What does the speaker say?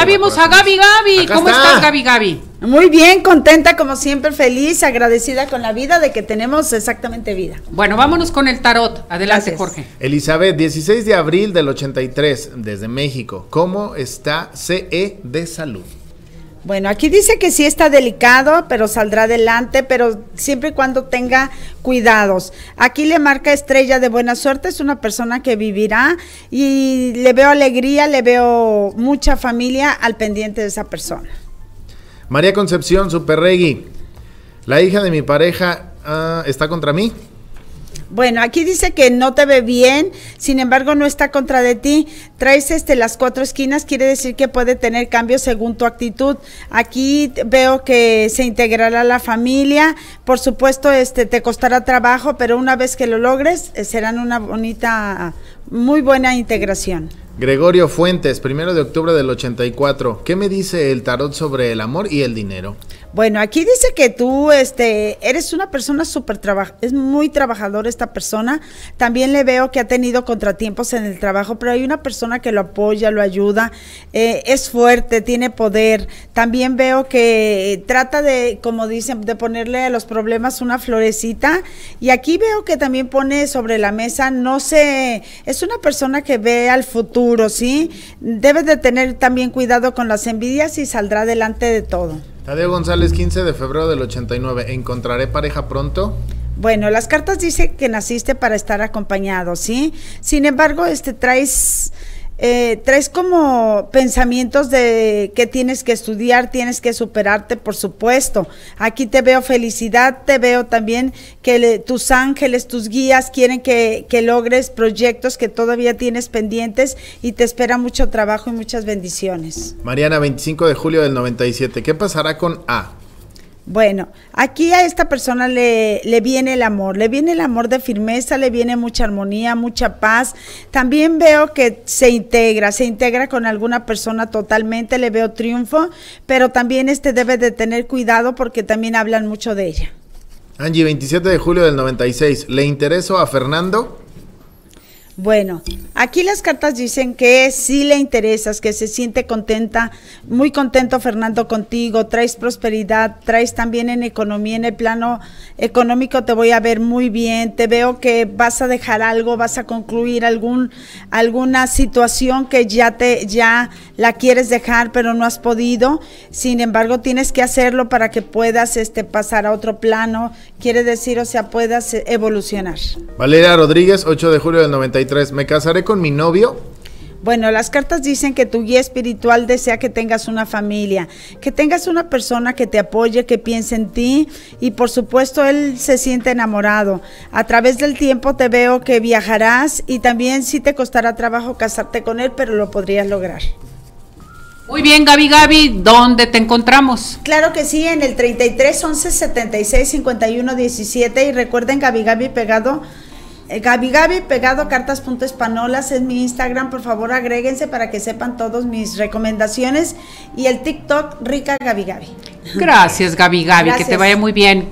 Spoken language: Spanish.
Ya ah, vimos a Gaby Gaby. ¿Cómo está. estás, Gaby Gaby? Muy bien, contenta como siempre, feliz, agradecida con la vida de que tenemos exactamente vida. Bueno, vámonos con el tarot. Adelante, Jorge. Elizabeth, 16 de abril del 83, desde México. ¿Cómo está CE de salud? Bueno, aquí dice que sí está delicado, pero saldrá adelante, pero siempre y cuando tenga cuidados. Aquí le marca estrella de buena suerte, es una persona que vivirá y le veo alegría, le veo mucha familia al pendiente de esa persona. María Concepción Superregui, la hija de mi pareja ah, está contra mí. Bueno, aquí dice que no te ve bien, sin embargo no está contra de ti. Traes este las cuatro esquinas, quiere decir que puede tener cambios según tu actitud. Aquí veo que se integrará la familia. Por supuesto, este te costará trabajo, pero una vez que lo logres, eh, serán una bonita, muy buena integración. Gregorio Fuentes, primero de octubre del 84. ¿Qué me dice el tarot sobre el amor y el dinero? Bueno, aquí dice que tú este, eres una persona súper trabajadora, es muy trabajadora esta persona. También le veo que ha tenido contratiempos en el trabajo, pero hay una persona que lo apoya, lo ayuda, eh, es fuerte, tiene poder. También veo que trata de, como dicen, de ponerle a los problemas una florecita. Y aquí veo que también pone sobre la mesa, no sé, es una persona que ve al futuro, ¿sí? Debes de tener también cuidado con las envidias y saldrá delante de todo. Tadeo González, 15 de febrero del 89. ¿Encontraré pareja pronto? Bueno, las cartas dicen que naciste para estar acompañado, ¿sí? Sin embargo, este traes eh, Tres como pensamientos de que tienes que estudiar, tienes que superarte, por supuesto. Aquí te veo felicidad, te veo también que tus ángeles, tus guías quieren que, que logres proyectos que todavía tienes pendientes y te espera mucho trabajo y muchas bendiciones. Mariana, 25 de julio del 97, ¿qué pasará con A? Bueno, aquí a esta persona le, le, viene el amor, le viene el amor de firmeza, le viene mucha armonía, mucha paz. También veo que se integra, se integra con alguna persona totalmente, le veo triunfo, pero también este debe de tener cuidado porque también hablan mucho de ella. Angie, 27 de julio del 96, ¿le interesó a Fernando? Bueno, aquí las cartas dicen que sí le interesas, que se siente contenta, muy contento Fernando contigo, traes prosperidad, traes también en economía, en el plano económico te voy a ver muy bien, te veo que vas a dejar algo, vas a concluir algún alguna situación que ya te ya la quieres dejar pero no has podido. Sin embargo, tienes que hacerlo para que puedas este pasar a otro plano, quiere decir, o sea, puedas evolucionar. Valeria Rodríguez, 8 de julio del 93 ¿Me casaré con mi novio? Bueno, las cartas dicen que tu guía espiritual desea que tengas una familia, que tengas una persona que te apoye, que piense en ti y por supuesto él se siente enamorado. A través del tiempo te veo que viajarás y también sí te costará trabajo casarte con él, pero lo podrías lograr. Muy bien, Gaby Gaby, ¿dónde te encontramos? Claro que sí, en el 33 11 76 51 17 y recuerden Gaby Gaby pegado Gabi eh, Gabi, pegado cartas españolas es mi Instagram, por favor agréguense para que sepan todos mis recomendaciones y el TikTok rica Gabi Gabi. Gracias Gabi Gabi, que te vaya muy bien.